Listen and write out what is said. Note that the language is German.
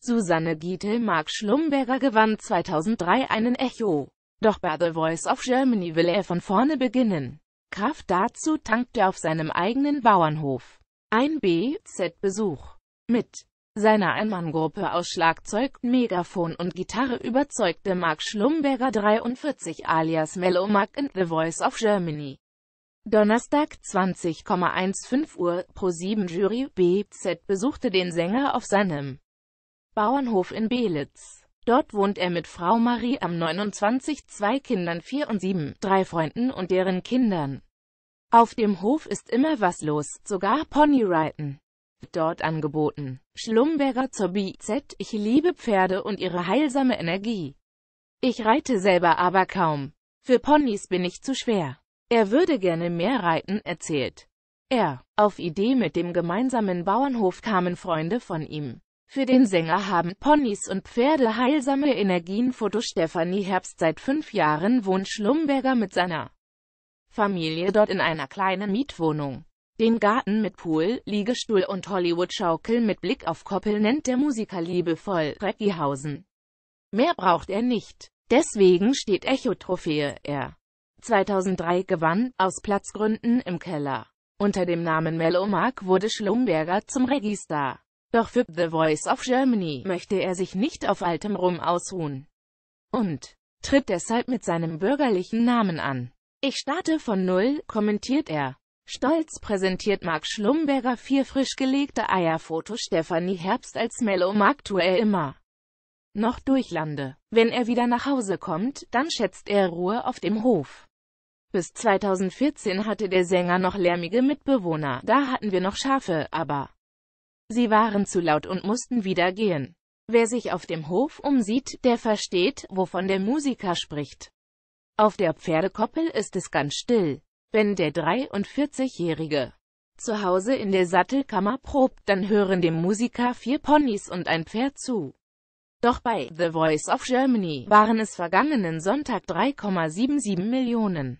Susanne Gietel Mark Schlumberger gewann 2003 einen Echo. Doch bei The Voice of Germany will er von vorne beginnen. Kraft dazu tankt er auf seinem eigenen Bauernhof. Ein BZ-Besuch. Mit seiner Einmanngruppe aus Schlagzeug, Megafon und Gitarre überzeugte Mark Schlumberger 43 alias Mellow Mark in The Voice of Germany. Donnerstag 20,15 Uhr pro 7 Jury BZ besuchte den Sänger auf seinem Bauernhof in Belitz. Dort wohnt er mit Frau Marie am 29, zwei Kindern 4 und 7, drei Freunden und deren Kindern. Auf dem Hof ist immer was los, sogar Ponyreiten. Dort angeboten. Schlumberger zur BZ, ich liebe Pferde und ihre heilsame Energie. Ich reite selber aber kaum. Für Ponys bin ich zu schwer. Er würde gerne mehr reiten, erzählt er. Auf Idee mit dem gemeinsamen Bauernhof kamen Freunde von ihm. Für den Sänger haben Ponys und Pferde heilsame Energien. Foto Stefanie Herbst Seit fünf Jahren wohnt Schlumberger mit seiner Familie dort in einer kleinen Mietwohnung. Den Garten mit Pool, Liegestuhl und Hollywood-Schaukel mit Blick auf Koppel nennt der Musiker liebevoll Reckihausen. Mehr braucht er nicht. Deswegen steht Echo-Trophäe, er 2003 gewann, aus Platzgründen, im Keller. Unter dem Namen Melomark wurde Schlumberger zum Reggae-Star. Doch für The Voice of Germany möchte er sich nicht auf altem Rum ausruhen und tritt deshalb mit seinem bürgerlichen Namen an. Ich starte von Null, kommentiert er. Stolz präsentiert Mark Schlumberger vier frisch gelegte Eierfotos Stefanie Herbst als Mellow Mark er immer noch durchlande. Wenn er wieder nach Hause kommt, dann schätzt er Ruhe auf dem Hof. Bis 2014 hatte der Sänger noch lärmige Mitbewohner, da hatten wir noch Schafe, aber Sie waren zu laut und mussten wieder gehen. Wer sich auf dem Hof umsieht, der versteht, wovon der Musiker spricht. Auf der Pferdekoppel ist es ganz still. Wenn der 43-Jährige zu Hause in der Sattelkammer probt, dann hören dem Musiker vier Ponys und ein Pferd zu. Doch bei The Voice of Germany waren es vergangenen Sonntag 3,77 Millionen.